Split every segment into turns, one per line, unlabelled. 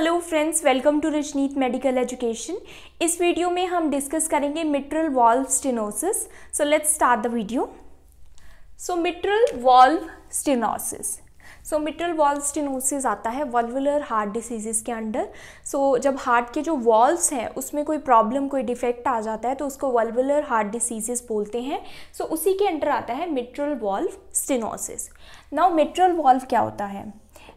Hello friends welcome to Rajneet medical education इस video में हम डिस्कस करेंगे mitral valve stenosis so let's start the video so mitral valve stenosis so mitral valve stenosis आता है valvular heart diseases के under so so, जब heart के जो वॉल्व्स हैं उसमें कोई प्रॉब्लम कोई डिफेक्ट आ जाता है तो उसको वॉल्वुलर हार्ट डिसीजेस बोलते हैं सो so, उसी के अंडर आता है mitral valve stenosis now mitral valve क्या होता है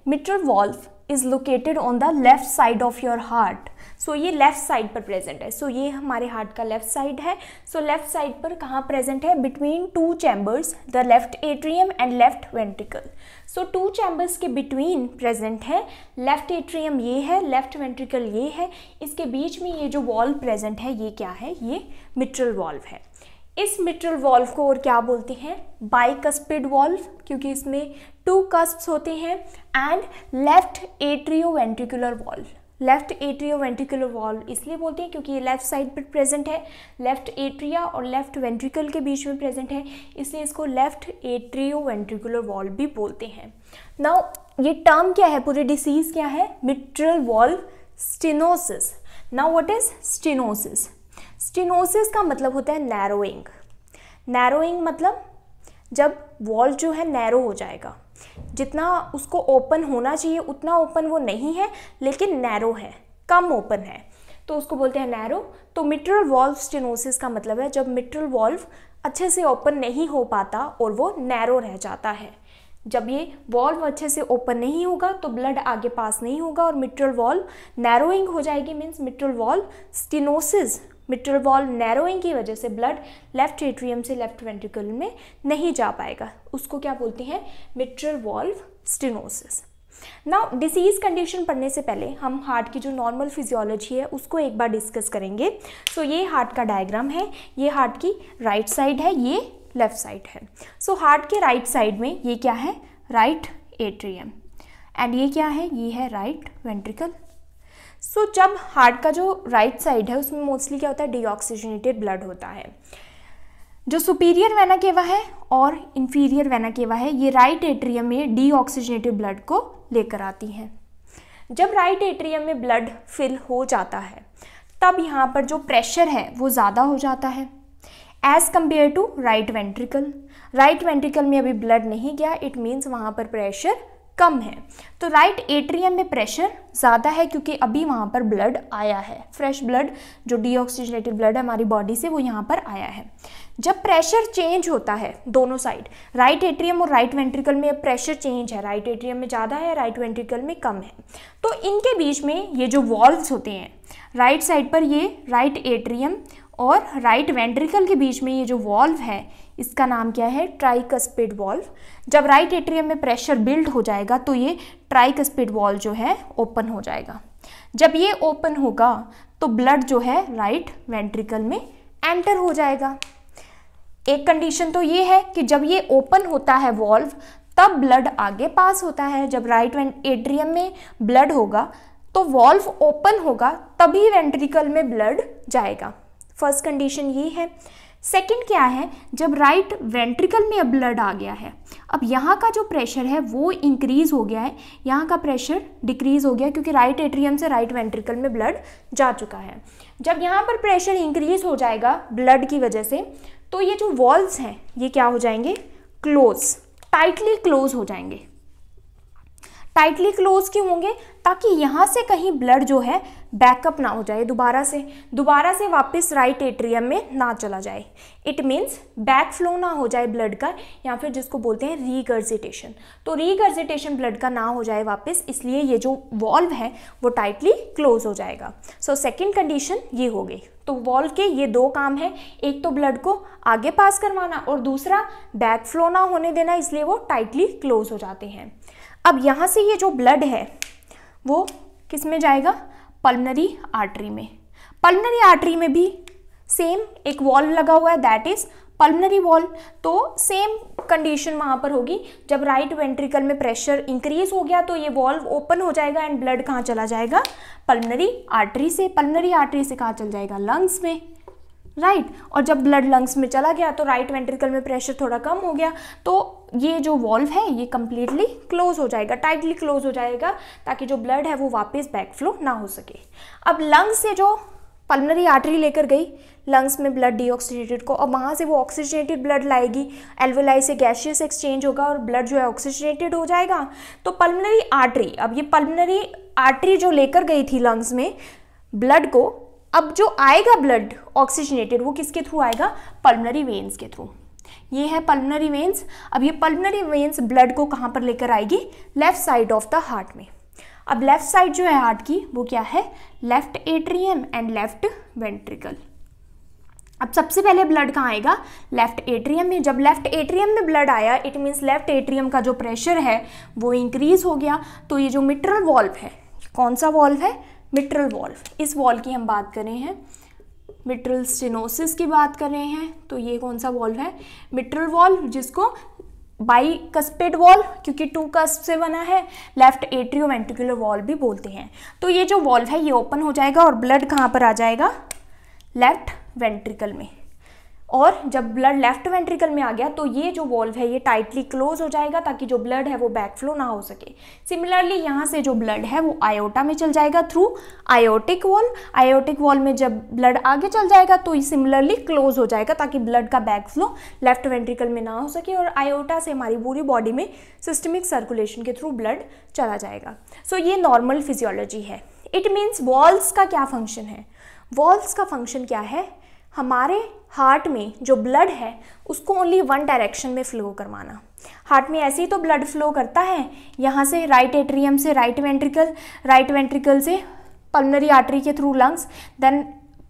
mitral valve is located on the left side of your heart so ये लेफ़्ट साइड पर प्रेजेंट है सो so, ये हमारे हार्ट का लेफ़्ट साइड है सो लेफ़्ट साइड पर कहाँ प्रेजेंट है between two chambers the left atrium and left ventricle so two chambers के बिटवीन प्रेजेंट है लेफ़्ट एट्रियम ये है लेफ़्ट वेंट्रिकल ये है इसके बीच में ये जो वॉल्व प्रेजेंट है ये क्या है ये मिट्रल वॉल्व है इस मिट्रल वॉल्व को और क्या बोलते हैं बाइकस्पिड वॉल्व क्योंकि इसमें टू कस्प होते हैं and left atrioventricular valve left atrioventricular valve इसलिए बोलते हैं क्योंकि ये लेफ्ट साइड पर प्रेजेंट है लेफ्ट एट्रिया और लेफ्ट वेंट्रिकल के बीच में प्रेजेंट है इसलिए इसको लेफ्ट एट्रियो वेंट्रिकुलर वॉल भी बोलते हैं नाउ ये टर्म क्या है पूरी डिसीज क्या है mitral valve stenosis now what is stenosis stenosis का मतलब होता है नैरोइंग नैरोइंग मतलब जब वॉल जो है नैरो हो जाएगा जितना उसको ओपन होना चाहिए उतना ओपन वो नहीं है लेकिन नैरो है कम ओपन है तो उसको बोलते हैं नैरो तो मिट्रल वॉल्व स्टेनोसिस का मतलब है जब मिट्रल वॉल्व अच्छे से ओपन नहीं हो पाता और वो नैरो रह जाता है जब ये वॉल्व अच्छे से ओपन नहीं होगा तो ब्लड आगे पास नहीं होगा और मिट्रल वॉल्व नैरोइंग हो जाएगी means mitral valve stenosis mitral valve narrowing की वजह से ब्लड लेफ्ट एट्रियम से लेफ्ट वेंट्रिकल में नहीं जा पाएगा उसको क्या बोलते हैं mitral valve stenosis now disease condition पढ़ने से पहले हम हार्ट की जो नॉर्मल फिजियोलॉजी है उसको एक बार डिस्कस करेंगे सो so, ये हार्ट का डायग्राम है ये हार्ट की राइट right साइड है ये लेफ्ट साइड है सो so, हार्ट के राइट right साइड में ये क्या है राइट एट्रियम एंड ये क्या है ये है राइट वेंट्रिकल सो so, जब हार्ट का जो राइट right साइड है उसमें मोस्टली क्या होता है डीऑक्सीजनेटेड ब्लड होता है जो सुपीरियर वेना केवा है और इन्फीरियर वेना केवा है ये राइट एट्रियम में डीऑक्सीजनेटेड ब्लड को लेकर आती हैं जब राइट एट्रियम में ब्लड फिल हो जाता है तब यहाँ पर जो प्रेशर है वो ज़्यादा हो जाता है as compared to right ventricle right ventricle में अभी ब्लड नहीं गया इट मीन्स वहाँ पर प्रेशर कम है तो राइट एट्रियम में प्रेशर ज़्यादा है क्योंकि अभी वहाँ पर ब्लड आया है फ्रेश ब्लड जो डीऑक्सीजनेटेड ब्लड है हमारी बॉडी से वो यहाँ पर आया है जब प्रेशर चेंज होता है दोनों साइड राइट एट्रियम और राइट वेंट्रिकल में प्रेशर चेंज है राइट एट्रियम में ज़्यादा है राइट वेंट्रिकल में कम है तो इनके बीच में ये जो वॉल्व्स होते हैं राइट साइड पर ये राइट एट्रियम और राइट वेंट्रिकल के बीच में ये जो वॉल्व है इसका नाम क्या है ट्राइकस्पिड वॉल्व जब राइट एट्रियम में प्रेशर बिल्ड हो जाएगा तो ये ट्राइकस्पिड वॉल्व जो है ओपन हो जाएगा जब ये ओपन होगा तो ब्लड जो है राइट वेंट्रिकल में एंटर हो जाएगा एक कंडीशन तो ये है कि जब ये ओपन होता है वॉल्व तब ब्लड आगे पास होता है जब राइट एट्रियम में ब्लड होगा तो वॉल्व ओपन होगा तभी वेंट्रिकल में ब्लड जाएगा फर्स्ट कंडीशन ये है सेकंड क्या है जब राइट वेंट्रिकल में अब ब्लड आ गया है अब यहाँ का जो प्रेशर है वो इंक्रीज हो गया है यहाँ का प्रेशर डिक्रीज हो गया क्योंकि राइट एट्रियम से राइट वेंट्रिकल में ब्लड जा चुका है जब यहाँ पर प्रेशर इंक्रीज हो जाएगा ब्लड की वजह से तो ये जो वॉल्स हैं ये क्या हो जाएंगे क्लोज टाइटली क्लोज हो जाएंगे टाइटली क्लोज क्यों होंगे ताकि यहाँ से कहीं ब्लड जो है बैकअप ना हो जाए दोबारा से दोबारा से वापस राइट एट्रियम में ना चला जाए इट मीन्स बैक फ्लो ना हो जाए ब्लड का या फिर जिसको बोलते हैं रीगर्जिटेशन तो रीगर्जिटेशन ब्लड का ना हो जाए वापस इसलिए ये जो वॉल्व है वो टाइटली क्लोज हो जाएगा सो सेकेंड कंडीशन ये हो गई तो वॉल्व के ये दो काम है एक तो ब्लड को आगे पास करवाना और दूसरा बैक फ्लो ना होने देना इसलिए वो टाइटली क्लोज हो जाते हैं अब यहाँ से ये जो ब्लड है वो किस में जाएगा पल्मनरी आर्टरी में पल्मनरी आर्टरी में भी सेम एक वॉल्व लगा हुआ है दैट इज पल्मनरी वॉल्व तो सेम कंडीशन वहाँ पर होगी जब राइट वेंट्रिकल में प्रेशर इंक्रीज हो गया तो ये वॉल्व ओपन हो जाएगा एंड ब्लड कहाँ चला जाएगा पल्मनरी आर्टरी से पल्मनरी आर्टरी से कहाँ चल जाएगा लंग्स में राइट right. और जब ब्लड लंग्स में चला गया तो राइट वेंट्रिकल में प्रेशर थोड़ा कम हो गया तो ये जो वॉल्व है ये कम्प्लीटली क्लोज हो जाएगा टाइटली क्लोज हो जाएगा ताकि जो ब्लड है वो वापस बैक फ्लो ना हो सके अब लंग्स से जो पल्मनरी आर्टरी लेकर गई लंग्स में ब्लड डीऑक्सीजनेटेड को अब वहाँ से वो ऑक्सीजनेटेड ब्लड लाएगी एल्वोलाई से गैशियस एक्सचेंज होगा और ब्लड जो है ऑक्सीजनेटेड हो जाएगा तो पल्मनरी आर्टरी अब ये पल्मनरी आर्टरी जो लेकर गई थी लंग्स में ब्लड को अब जो आएगा ब्लड ऑक्सीजनेटेड वो किसके थ्रू आएगा पल्मनरी वेन्स के थ्रू ये है पल्मनरी वेन्स अब ये पल्मनरी वेन्स ब्लड को कहाँ पर लेकर आएगी left side of the heart में अब लेफ्ट साइड जो है हार्ट की वो क्या है left atrium and left ventricle अब सबसे पहले ब्लड कहाँ आएगा लेफ्ट एट्रियम में जब लेफ्ट एट्रियम में ब्लड आया इट मीन्स लेफ्ट एट्रियम का जो प्रेशर है वो इंक्रीज हो गया तो ये जो मिट्रल वॉल्व है कौन सा वॉल्व है मिट्रल वॉल इस वॉल की हम बात कर रहे हैं मिट्रल स्टेनोसिस की बात कर रहे हैं तो ये कौन सा वॉल्व है मिट्रल वॉल्व जिसको बाई कस्पेड वॉल क्योंकि टू कस्प से बना है लेफ्ट एट्रियो वेंटिकुलर वॉल भी बोलते हैं तो ये जो वॉल्व है ये ओपन हो जाएगा और ब्लड कहाँ पर आ जाएगा लेफ्ट वेंट्रिकल में और जब ब्लड लेफ्ट वेंट्रिकल में आ गया तो ये जो वॉल्व है ये टाइटली क्लोज हो जाएगा ताकि जो ब्लड है वो बैकफ्लो ना हो सके सिमिलरली यहाँ से जो ब्लड है वो आयोटा में चल जाएगा through aortic valve aortic valve में जब ब्लड आगे चल जाएगा तो ये सिमिलरली क्लोज हो जाएगा ताकि ब्लड का बैकफ्लो लेफ्ट वेंट्रिकल में ना हो सके और आयोटा से हमारी पूरी बॉडी में सिस्टमिक सर्कुलेशन के थ्रू ब्लड चला जाएगा सो so, ये नॉर्मल फिजियोलॉजी है इट मीन्स वॉल्स का क्या फंक्शन है वॉल्स का फंक्शन क्या है हमारे हार्ट में जो ब्लड है उसको ओनली वन डायरेक्शन में फ्लो करवाना हार्ट में ऐसे ही तो ब्लड फ्लो करता है यहाँ से राइट एट्रियम से राइट वेंट्रिकल राइट वेंट्रिकल से पल्मनरी आर्टरी के through lungs then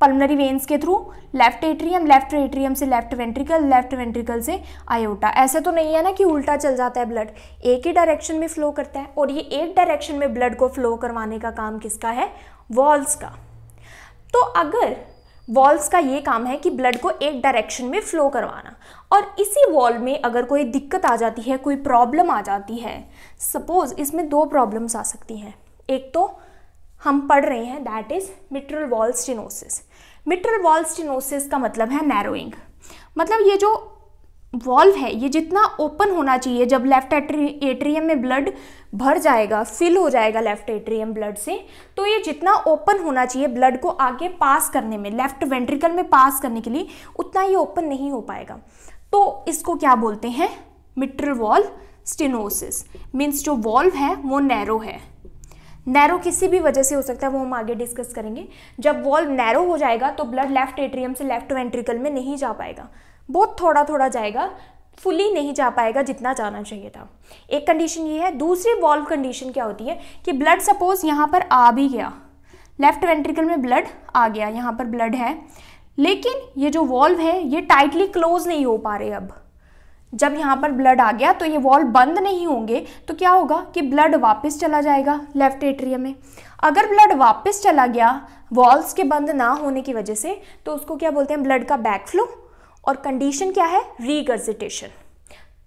pulmonary veins के through left atrium left atrium से लेफ्ट वेंट्रिकल लेफ्ट वेंट्रिकल से आयोटा ऐसा तो नहीं है ना कि उल्टा चल जाता है ब्लड एक ही डायरेक्शन में फ्लो करता है और ये एक डायरेक्शन में ब्लड को फ्लो करवाने का काम किसका है वॉल्स का तो अगर वॉल्स का ये काम है कि ब्लड को एक डायरेक्शन में फ्लो करवाना और इसी वॉल में अगर कोई दिक्कत आ जाती है कोई प्रॉब्लम आ जाती है सपोज इसमें दो प्रॉब्लम्स आ सकती हैं एक तो हम पढ़ रहे हैं that is mitral valve stenosis mitral valve stenosis का मतलब है नैरोइंग मतलब ये जो वॉल्व है ये जितना ओपन होना चाहिए जब लेफ्ट एट्रियम में ब्लड भर जाएगा फिल हो जाएगा लेफ्ट एट्रियम ब्लड से तो ये जितना ओपन होना चाहिए ब्लड को आगे पास करने में लेफ्ट वेंट्रिकल में पास करने के लिए उतना ये ओपन नहीं हो पाएगा तो इसको क्या बोलते हैं मिट्रल वॉल्व स्टिनोसिस मीन्स जो वॉल्व है वो नैरो है नैरो किसी भी वजह से हो सकता है वो हम आगे डिस्कस करेंगे जब वॉल्व नैरो हो जाएगा तो ब्लड लेफ्ट एट्रियम से लेफ्ट वेंट्रिकल में नहीं जा पाएगा बहुत थोड़ा थोड़ा जाएगा फुली नहीं जा पाएगा जितना जाना चाहिए था एक कंडीशन ये है दूसरी वॉल्व कंडीशन क्या होती है कि ब्लड सपोज यहाँ पर आ भी गया लेफ्ट वेंट्रिकल में ब्लड आ गया यहाँ पर ब्लड है लेकिन ये जो वॉल्व है ये टाइटली क्लोज नहीं हो पा रहे अब जब यहाँ पर ब्लड आ गया तो ये वॉल्व बंद नहीं होंगे तो क्या होगा कि ब्लड वापस चला जाएगा लेफ्ट एट्रियम में अगर ब्लड वापस चला गया वॉल्स के बंद ना होने की वजह से तो उसको क्या बोलते हैं ब्लड का बैक फ्लो और कंडीशन क्या है रीगर्जिटेशन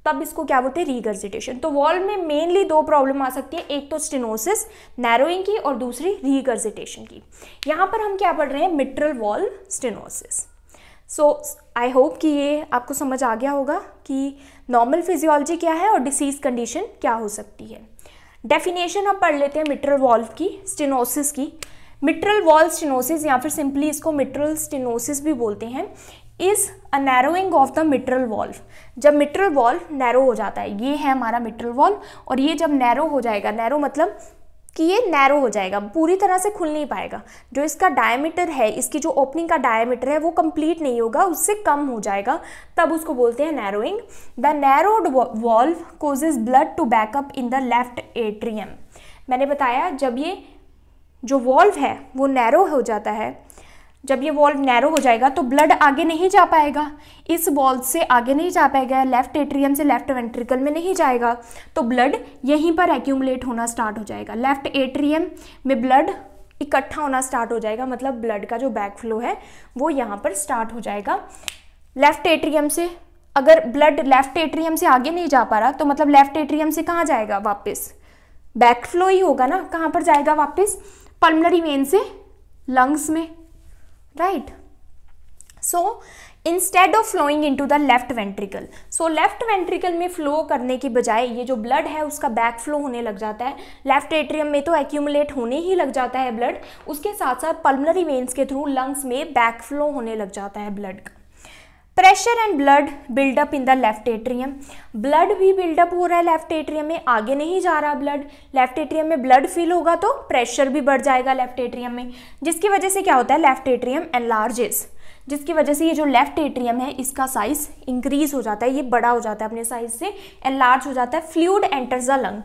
तब इसको क्या बोलते हैं रीगर्जिटेशन तो वॉल में मेनली दो प्रॉब्लम आ सकती है एक तो स्टेनोसिस नैरोइंग की और दूसरी रीगर्जिटेशन की यहाँ पर हम क्या पढ़ रहे हैं mitral valve stenosis so I hope कि ये आपको समझ आ गया होगा कि नॉर्मल फिजियोलॉजी क्या है और डिसीज कंडीशन क्या हो सकती है डेफिनेशन आप पढ़ लेते हैं मिट्रल वॉल्व की स्टेनोसिस की मिट्रल वॉल स्टेनोसिस या फिर सिंपली इसको मिट्रल स्टेनोसिस भी बोलते हैं is a narrowing of the mitral valve जब मिट्रल वॉल्व नैरो हो जाता है ये है हमारा मिट्रल वॉल्व और ये जब नैरो हो जाएगा नैरो मतलब कि ये नैरो हो जाएगा पूरी तरह से खुल नहीं पाएगा जो इसका डायमीटर है इसकी जो ओपनिंग का डायमीटर है वो कंप्लीट नहीं होगा उससे कम हो जाएगा तब उसको बोलते हैं narrowing the narrowed valve causes blood to back up in the left atrium मैंने बताया जब ये जो वॉल्व है वो नैरो हो जाता है जब ये वॉल्व नैरो हो जाएगा तो ब्लड आगे नहीं जा पाएगा इस वॉल्व से आगे नहीं जा पाएगा लेफ्ट एट्रियम से लेफ्ट वेंट्रिकल में नहीं जाएगा तो ब्लड यहीं पर एक्यूमुलेट होना स्टार्ट हो जाएगा लेफ्ट एट्रियम में ब्लड इकट्ठा होना स्टार्ट हो जाएगा मतलब ब्लड का जो बैक फ्लो है वो यहाँ पर स्टार्ट हो जाएगा लेफ्ट एट्रियम से अगर ब्लड लेफ्ट एट्रियम से आगे नहीं जा पा रहा तो मतलब लेफ्ट एट्रियम से कहाँ जाएगा वापस बैक फ्लो ही होगा ना कहाँ पर जाएगा वापस पल्मनरी वेन से लंग्स में right so instead of flowing into the left ventricle so left ventricle में फ्लो करने के बजाय ये जो ब्लड है उसका बैक फ्लो होने लग जाता है लेफ्ट एट्रियम में तो एक्यूमुलेट होने ही लग जाता है ब्लड उसके साथ साथ पल्मनरी वेन्स के थ्रू लंग्स में बैक फ्लो होने लग जाता है ब्लड का pressure and blood buildup in the left atrium blood भी बिल्डअप हो रहा है लेफ्ट एट्रियम में आगे नहीं जा रहा ब्लड लेफ्ट एट्रियम में ब्लड फील होगा तो प्रेशर भी बढ़ जाएगा लेफ्ट एट्रियम में जिसकी वजह से क्या होता है लेफ्ट एट्रियम एनलार्जेस जिसकी वजह से ये जो लेफ्ट एट्रियम है इसका साइज इंक्रीज हो जाता है ये बड़ा हो जाता है अपने साइज से एनलार्ज हो जाता है फ्लूड एंटर्स द लंग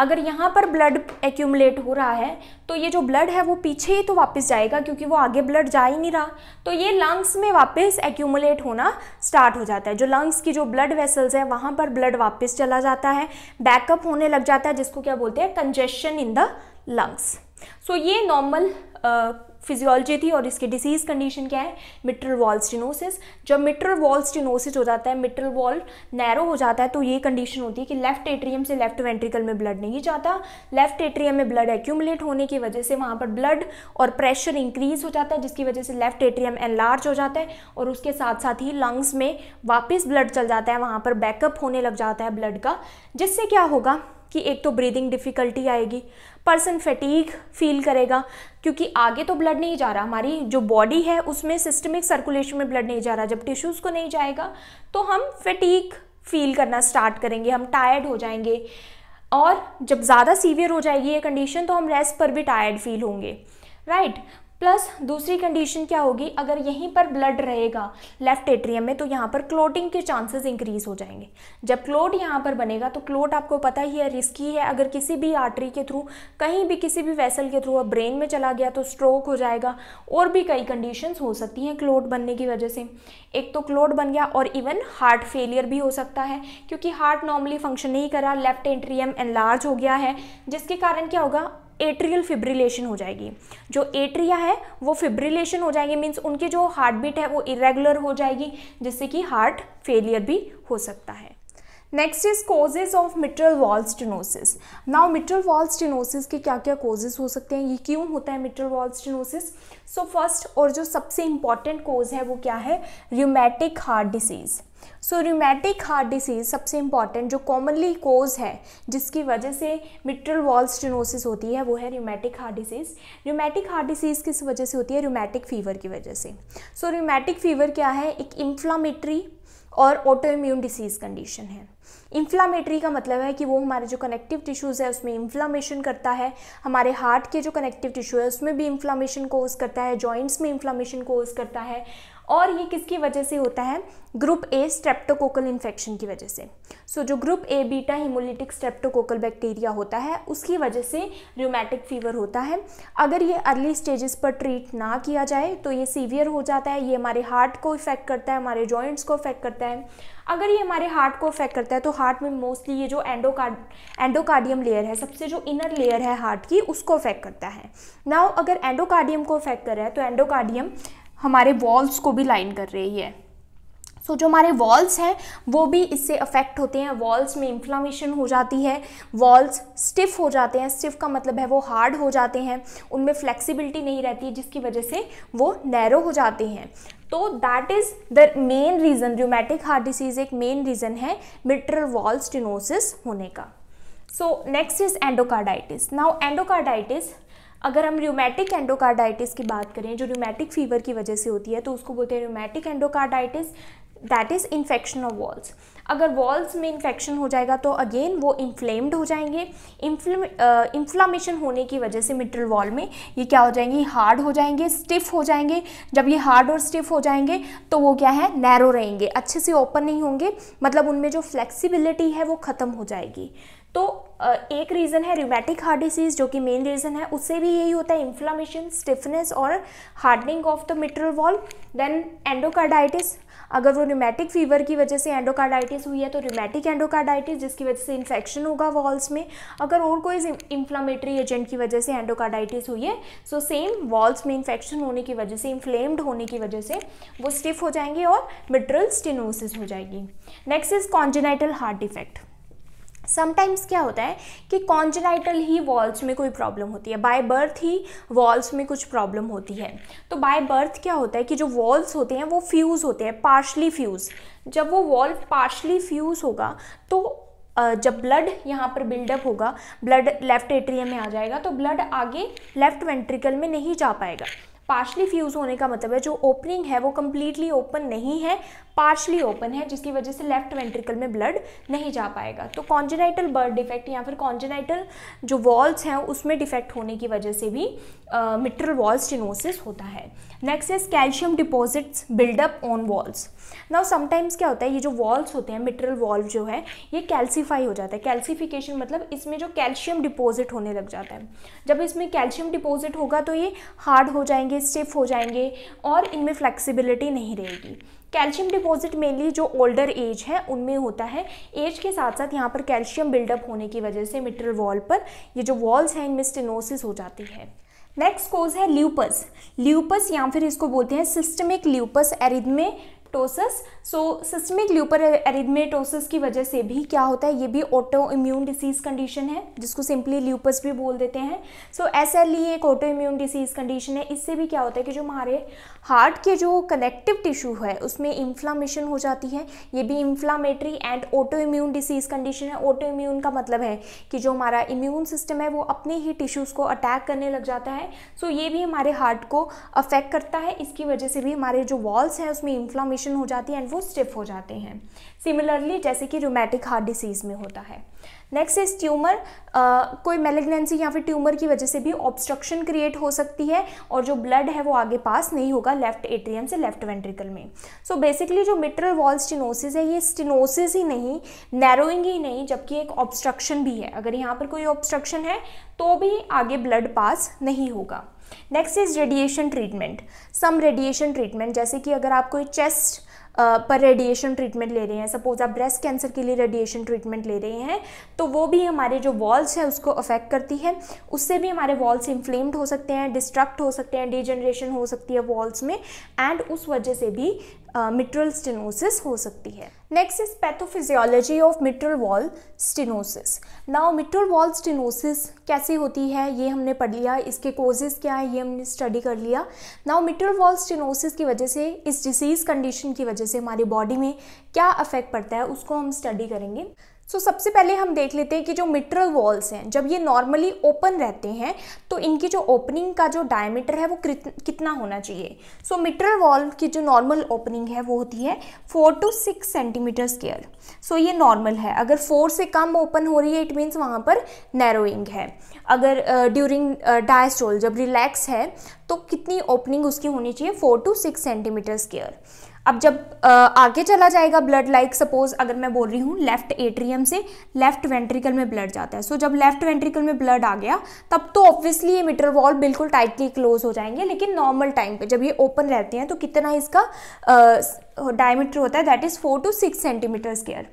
अगर यहाँ पर ब्लड एक्यूमलेट हो रहा है तो ये जो ब्लड है वो पीछे ही तो वापस जाएगा क्योंकि वो आगे ब्लड जा ही नहीं रहा तो ये लंग्स में वापस एक्यूमुलेट होना स्टार्ट हो जाता है जो लंग्स की जो ब्लड वेसल्स है वहाँ पर ब्लड वापस चला जाता है बैकअप होने लग जाता है जिसको क्या बोलते हैं congestion in the lungs so so, ये नॉर्मल फिजियोलॉजी uh, थी और इसके डिसीज़ कंडीशन क्या है मिट्रल वॉल स्टिनोसिस जब मिट्रल वॉल स्टिनोसिस हो जाता है मिट्रल वॉल नैरो हो जाता है तो ये कंडीशन होती है कि लेफ्ट एट्रियम से लेफ्ट वेंट्रिकल में ब्लड नहीं जाता लेफ्ट एट्रियम में ब्लड एक्यूमुलेट होने की वजह से वहाँ पर ब्लड और प्रेशर इंक्रीज हो जाता है जिसकी वजह से लेफ्ट एट्रियम एनलार्ज हो जाता है और उसके साथ साथ ही लंग्स में वापस ब्लड चल जाता है वहाँ पर बैकअप होने लग जाता है ब्लड का जिससे क्या होगा कि एक तो ब्रीदिंग डिफ़िकल्टी आएगी पर्सन फटीक फील करेगा क्योंकि आगे तो ब्लड नहीं जा रहा हमारी जो बॉडी है उसमें सिस्टमिक सर्कुलेशन में ब्लड नहीं जा रहा जब टिश्यूज़ को नहीं जाएगा तो हम फटीक फील करना स्टार्ट करेंगे हम टायर्ड हो जाएंगे और जब ज़्यादा सीवियर हो जाएगी ये कंडीशन तो हम रेस्ट पर भी टायर्ड फील होंगे राइट right? प्लस दूसरी कंडीशन क्या होगी अगर यहीं पर ब्लड रहेगा लेफ्ट एट्रियम में तो यहाँ पर क्लोटिंग के चांसेस इंक्रीज हो जाएंगे जब क्लोट यहाँ पर बनेगा तो क्लोट आपको पता ही है रिस्की है अगर किसी भी आर्टरी के थ्रू कहीं भी किसी भी वेसल के थ्रू अब ब्रेन में चला गया तो स्ट्रोक हो जाएगा और भी कई कंडीशन हो सकती हैं क्लोट बनने की वजह से एक तो क्लोट बन गया और इवन हार्ट फेलियर भी हो सकता है क्योंकि हार्ट नॉर्मली फंक्शन नहीं करा लेफ्ट एंट्रियम एनलार्ज हो गया है जिसके कारण क्या होगा एट्रियल फिब्रिलेशन हो जाएगी जो एट्रिया है वो फिब्रिलेशन हो जाएगी मीन्स उनकी जो हार्ट बीट है वो इरेगुलर हो जाएगी जिससे कि हार्ट फेलियर भी हो सकता है next is causes of mitral valve stenosis now mitral valve stenosis के क्या क्या कोजेज हो सकते हैं ये क्यों होता है mitral valve stenosis so first और जो सबसे इंपॉर्टेंट कोज है वो क्या है rheumatic heart disease so rheumatic heart disease सबसे इंपॉर्टेंट जो कॉमनली कोज है जिसकी वजह से मिट्रल वॉल स्टेनोसिस होती है वो है rheumatic heart disease rheumatic heart disease किस वजह से होती है रूमेटिक फीवर की वजह से सो रूमेटिक फीवर क्या है एक इन्फ्लामेटरी और ऑटो इम्यून डिसीज़ कंडीशन है इन्फ्लामेटरी का मतलब है कि वो हमारे जो कनेक्टिव टिश्यूज़ है उसमें इन्फ्लामेशन करता है हमारे हार्ट के जो कनेक्टिव टिश्यू है उसमें भी इन्फ्लामेशन कोज करता है जॉइंट्स में इन्फ्लामेशन कोज करता है और ये किसकी वजह से होता है ग्रुप ए स्ट्रेप्टोकोकल इन्फेक्शन की वजह से सो so, जो group A beta haemolytic streptococcal bacteria होता है उसकी वजह से र्यूमैटिक फीवर होता है अगर ये अर्ली स्टेजेस पर ट्रीट ना किया जाए तो ये सीवियर हो जाता है ये हमारे हार्ट को इफेक्ट करता है हमारे जॉइंट्स को इफेक्ट करता है अगर ये हमारे हार्ट को इफेक्ट करता है तो हार्ट में मोस्टली ये जो एंडोकार एंडोकार्डियम लेयर है सबसे जो इनर लेयर है हार्ट की उसको इफेक्ट करता है नाउ अगर एंडोकार्डियम को इफेक्ट कर रहा है तो एंडोकार्डियम हमारे वॉल्स को भी लाइन कर रही है सो so, जो हमारे वॉल्स हैं वो भी इससे अफेक्ट होते हैं वॉल्स में इन्फ्लामेशन हो जाती है वॉल्स स्टिफ हो जाते हैं स्टिफ का मतलब है वो हार्ड हो जाते हैं उनमें फ्लेक्सिबिलिटी नहीं रहती है जिसकी वजह से वो नैरो हो जाते हैं तो that is the main reason rheumatic heart disease एक मेन रीज़न है मिट्रल वॉल्स टिनोसिस होने का so next is endocarditis now endocarditis अगर हम र्यूमेटिक एंडोकार्डाइटिस की बात करें जो र्यूमेटिक फीवर की वजह से होती है तो उसको बोलते हैं rheumatic endocarditis that is infection of valves अगर वॉल्स में इन्फेक्शन हो जाएगा तो अगेन वो इन्फ्लेम्ड हो जाएंगे इन्फ्लामेशन uh, होने की वजह से मिट्रल वॉल में ये क्या हो जाएंगे हार्ड हो जाएंगे स्टिफ हो जाएंगे जब ये हार्ड और स्टिफ हो जाएंगे तो वो क्या है नैरो रहेंगे अच्छे से ओपन नहीं होंगे मतलब उनमें जो फ्लेक्सीबिलिटी है वो ख़त्म हो जाएगी तो एक रीज़न है रिमेटिक हार्ट डिसीज़ जो कि मेन रीज़न है उससे भी यही होता है इन्फ्लामेशन स्टिफनेस और hardening of the mitral valve then endocarditis अगर वो रोमैटिक फीवर की वजह से एंडोकार्डाइटिस हुई है तो रिमेटिक एंडोकार्डाइटिस जिसकी वजह से इन्फेक्शन होगा वॉल्स में अगर और कोई इन्फ्लामेटरी एजेंट की वजह से एंडोकार्डाइटिस हुई है सो सेम वॉल्स में इन्फेक्शन होने की वजह से इन्फ्लेम्ड होने की वजह से वो स्टिफ हो जाएंगे और मिट्रल स्टिनोसिस हो जाएगी next is congenital heart defect sometimes क्या होता है कि कॉन्जनाइटल ही वॉल्स में कोई प्रॉब्लम होती है बाय बर्थ ही वॉल्स में कुछ प्रॉब्लम होती है तो बाय बर्थ क्या होता है कि जो वॉल्स होते हैं वो फ्यूज़ होते हैं पार्शली फ्यूज़ जब वो वॉल पार्शली फ्यूज़ होगा तो जब ब्लड यहाँ पर बिल्डअप होगा ब्लड लेफ्ट एट्रियम में आ जाएगा तो ब्लड आगे लेफ्ट वेंट्रिकल में नहीं जा पाएगा पार्शली फ्यूज़ होने का मतलब है जो ओपनिंग है वो कम्प्लीटली ओपन नहीं है पार्शली ओपन है जिसकी वजह से लेफ्ट वेंट्रिकल में ब्लड नहीं जा पाएगा तो कॉन्जेनाइटल बर्ड डिफेक्ट या फिर कॉन्जेनाइटल जो वॉल्स हैं उसमें डिफेक्ट होने की वजह से भी मिट्रल वॉल्स स्टिनोसिस होता है next is calcium deposits buildup on valves ना समटाइम्स क्या होता है ये जो वॉल्स होते हैं मिटरल वॉल्व जो है ये कैल्सीफाई हो जाता है कैल्सीफिकेशन मतलब इसमें जो कैल्शियम डिपॉजिट होने लग जाता है जब इसमें कैल्शियम डिपॉजिट होगा तो ये हार्ड हो जाएंगे स्टिफ हो जाएंगे और इनमें फ्लेक्सीबिलिटी नहीं रहेगी कैल्शियम डिपॉजिट मेनली जो ओल्डर एज है उनमें होता है एज के साथ साथ यहाँ पर कैल्शियम बिल्डअप होने की वजह से मिटरल वॉल पर ये जो वॉल्स हैं इनमें स्टेनोसिस हो जाती है नेक्स्ट कोज है ल्यूपस ल्यूपस या फिर इसको बोलते हैं systemic lupus erythematosus so systemic lupus erythematosus की वजह से भी क्या होता है ये भी ऑटो इम्यून डिसीज़ कंडीशन है जिसको सिंपली ल्यूपस भी बोल देते हैं सो एस एल ई एक ऑटो इम्यून डिसीज़ कंडीशन है इससे भी क्या होता है कि जो हमारे हार्ट के जो कनेक्टिव टिश्यू है उसमें इन्फ्लामेशन हो जाती है ये भी inflammatory and autoimmune disease condition है ऑटो इम्यून का मतलब है कि जो हमारा इम्यून सिस्टम है वो अपने ही टिश्यूज़ को अटैक करने लग जाता है सो so, ये भी हमारे हार्ट को अफेक्ट करता है इसकी वजह से भी हमारे जो वॉल्स हैं उसमें इन्फ्लामेशन इन्फ्लामेशन हो जाती है एंड वो स्टिफ हो जाते हैं सिमिलरली जैसे कि रोमैटिक हार्ट डिसीज़ में होता है नेक्स्ट इज ट्यूमर कोई मेलेग्नेंसी या फिर ट्यूमर की वजह से भी ऑब्स्ट्रक्शन क्रिएट हो सकती है और जो ब्लड है वो आगे पास नहीं होगा लेफ्ट एट्रियम से लेफ्ट वेंट्रिकल में सो so बेसिकली जो मिट्रल वॉल स्टिनोसिस है ये स्टिनोसिस ही नहीं नैरोइंग ही नहीं जबकि एक ऑब्स्ट्रक्शन भी है अगर यहाँ पर कोई ऑब्स्ट्रक्शन है तो भी आगे ब्लड पास नहीं होगा next is radiation treatment some radiation treatment जैसे कि अगर आप कोई चेस्ट पर रेडिएशन ट्रीटमेंट ले रहे हैं सपोज आप ब्रेस्ट कैंसर के लिए रेडिएशन ट्रीटमेंट ले रहे हैं तो वो भी हमारे जो वॉल्स है उसको अफेक्ट करती है उससे भी हमारे वॉल्स इन्फ्लेम्ड हो सकते हैं डिस्ट्रक्ट हो सकते हैं डिजनरेशन हो सकती है वॉल्स में एंड उस वजह से भी मिट्रल स्टेनोसिस हो सकती है next is pathophysiology of mitral valve stenosis now mitral valve stenosis कैसी होती है ये हमने पढ़ लिया इसके कोजेस क्या है ये हमने स्टडी कर लिया नाउ मिट्रल वॉल स्टेनोसिस की वजह से इस डिसीज़ कंडीशन की वजह से हमारी बॉडी में क्या अफेक्ट पड़ता है उसको हम स्टडी करेंगे सो so, सबसे पहले हम देख लेते हैं कि जो मिट्रल वॉल्स हैं जब ये नॉर्मली ओपन रहते हैं तो इनकी जो ओपनिंग का जो डायमीटर है वो कितना होना चाहिए सो मिट्रल वॉल्व की जो नॉर्मल ओपनिंग है वो होती है four to six centimetre square so ये नॉर्मल है अगर फोर से कम ओपन हो रही है इट मीन्स वहाँ पर नैरोइंग है अगर ड्यूरिंग uh, डायस्टोल uh, जब रिलैक्स है तो कितनी ओपनिंग उसकी होनी चाहिए four to six centimetre square अब जब आगे चला जाएगा ब्लड लाइक सपोज अगर मैं बोल रही हूँ लेफ्ट एट्रियम से लेफ्ट वेंट्रिकल में ब्लड जाता है सो so, जब लेफ्ट वेंट्रिकल में ब्लड आ गया तब तो ऑब्वियसली ये मिटर वॉल बिल्कुल टाइटली क्लोज हो जाएंगे लेकिन नॉर्मल टाइम पे जब ये ओपन रहते हैं तो कितना इसका डायमीटर होता है that is four to six centimetre square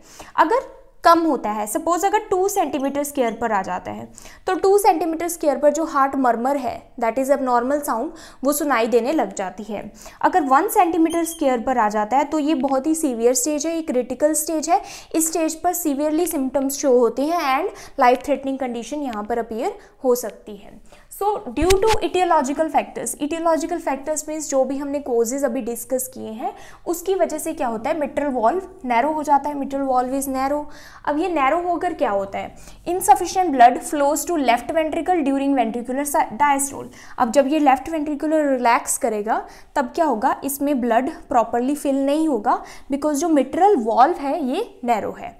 अगर कम होता है सपोज अगर टू सेंटीमीटर स्केयर पर आ जाता है तो टू सेंटीमीटर स्केयर पर जो हार्ट मर्मर है दैट इज़ अब नॉर्मल साउंड वो सुनाई देने लग जाती है अगर वन सेंटीमीटर स्केयर पर आ जाता है तो ये बहुत ही सीवियर स्टेज है ये क्रिटिकल स्टेज है इस स्टेज पर सीवियरली सिम्टम्स शो होते हैं एंड लाइफ थ्रेटनिंग कंडीशन यहाँ पर अपीयर हो सकती है so due to etiological factors etiological factors means जो भी हमने कोजेज अभी डिस्कस किए हैं उसकी वजह से क्या होता है मिट्रल वॉल्व नैरो हो जाता है मिट्रल वॉल्व इज नैरो अब ये नैरो होकर क्या होता है insufficient blood flows to left ventricle during ventricular diastole अब जब ये लेफ्ट वेंट्रिकुलर रिलैक्स करेगा तब क्या होगा इसमें ब्लड प्रॉपरली फिल नहीं होगा बिकॉज जो मिट्रल वॉल्व है ये नैरो है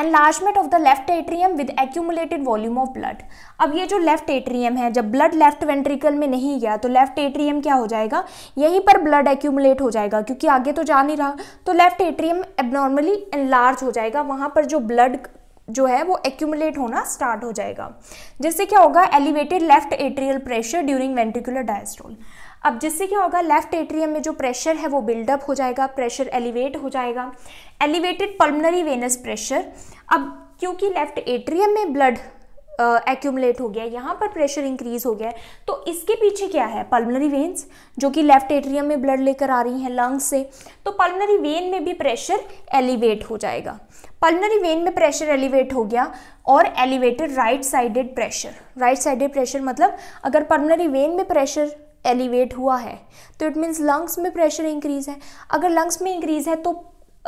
enlargement of the left atrium with accumulated volume of blood अब ये जो लेफ्ट एट्रियम है जब ब्लड लेफ्ट वेंट्रिकल में नहीं गया तो लेफ्ट एट्रियम क्या हो जाएगा यहीं पर ब्लड एक्यूमुलेट हो जाएगा क्योंकि आगे तो जा नहीं रहा तो लेफ्ट एट्रियम एबनॉर्मली एनलार्ज हो जाएगा वहाँ पर जो ब्लड जो है वो एक्यूमुलेट होना स्टार्ट हो जाएगा जिससे क्या होगा elevated left atrial pressure during ventricular diastole अब जिससे क्या होगा लेफ्ट एट्रियम में जो प्रेशर है वो बिल्डअप हो जाएगा प्रेशर एलिवेट हो जाएगा एलिवेटेड पल्मनरी वेनस प्रेशर अब क्योंकि लेफ्ट एट्रियम में ब्लड एक्यूमलेट uh, हो गया यहाँ पर प्रेशर इंक्रीज हो गया है तो इसके पीछे क्या है पल्मनरी वेन्स जो कि लेफ्ट एट्रियम में ब्लड लेकर आ रही हैं लंग्स से तो पल्मनरी वेन में भी प्रेशर एलिवेट हो जाएगा पल्मनरी वेन में प्रेशर एलिवेट हो गया और elevated right sided pressure right sided pressure मतलब अगर पल्मनरी वेन में प्रेशर एलिवेट हुआ है तो इट मीन्स लंग्स में प्रेशर इंक्रीज़ है अगर लंग्स में इंक्रीज़ है तो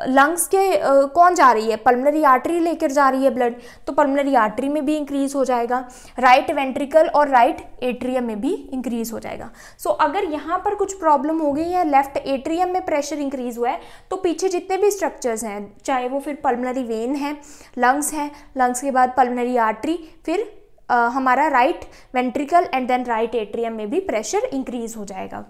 लंग्स के आ, कौन जा रही है पल्मनरी आर्टरी लेकर जा रही है ब्लड तो पल्मनरी आर्टरी में भी इंक्रीज हो जाएगा राइट वेंट्रिकल और राइट एट्रियम में भी इंक्रीज हो जाएगा सो so, अगर यहाँ पर कुछ प्रॉब्लम हो गई है लेफ्ट एट्रियम में प्रेशर इंक्रीज हुआ है तो पीछे जितने भी स्ट्रक्चर्स हैं चाहे वो फिर पल्मनरी वेन है लंग्स हैं लंग्स के बाद पल्मनरी आर्टरी फिर हमारा right ventricle and then right atrium में भी प्रेशर इंक्रीज हो जाएगा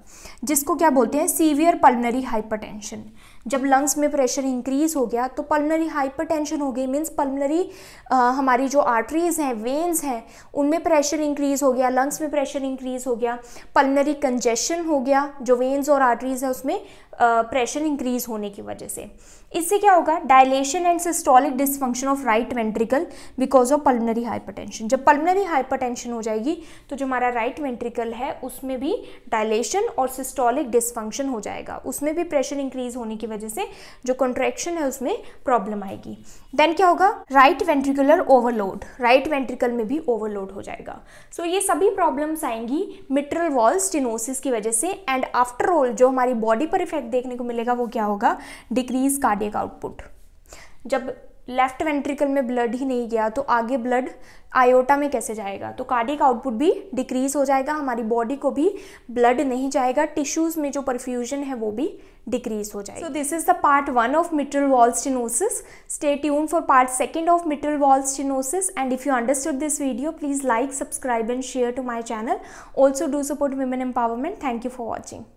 जिसको क्या बोलते हैं सीवियर पल्मनरी हाइपरटेंशन जब लंग्स में प्रेशर इंक्रीज हो गया तो पल्मनरी हाइपरटेंशन हो गई मीन्स पल्मनरी हमारी जो आर्टरीज हैं वेन्स हैं उनमें प्रेशर इंक्रीज हो गया लंग्स में प्रेशर इंक्रीज हो गया पल्मनरी कंजेशन हो गया जो वेन्स और आर्टरीज है उसमें प्रेशर इंक्रीज होने की वजह से इससे क्या होगा dilation and systolic dysfunction of right ventricle because of pulmonary hypertension जब पल्मनरी हाइपरटेंशन हो जाएगी तो जो हमारा राइट वेंट्रिकल है उसमें भी डायलेशन और सिस्टोलिक डिस्फंक्शन हो जाएगा उसमें भी प्रेशर इंक्रीज होने की वजह से जो कॉन्ट्रेक्शन है उसमें प्रॉब्लम आएगी देन क्या होगा right ventricular overload right ventricle में भी ओवरलोड हो जाएगा सो so, ये सभी प्रॉब्लम्स आएंगी मिट्रल वॉल्स स्टिनोसिस की वजह से एंड आफ्टर ऑल जो हमारी बॉडी पर इफेक्ट इफेक्ट देखने को मिलेगा वो क्या होगा डिक्रीज कार्डियक आउटपुट जब लेफ्ट वेंट्रिकल में ब्लड ही नहीं गया तो आगे ब्लड आयोटा में कैसे जाएगा तो कार्डिक आउटपुट भी डिक्रीज हो जाएगा हमारी बॉडी को भी ब्लड नहीं जाएगा टिश्यूज़ में जो परफ्यूजन है वो भी डिक्रीज हो जाएगा so this is the part one of mitral valve stenosis stay tuned for part second of mitral valve stenosis and if you understood this video please like subscribe and share to my channel also do support women empowerment thank you for watching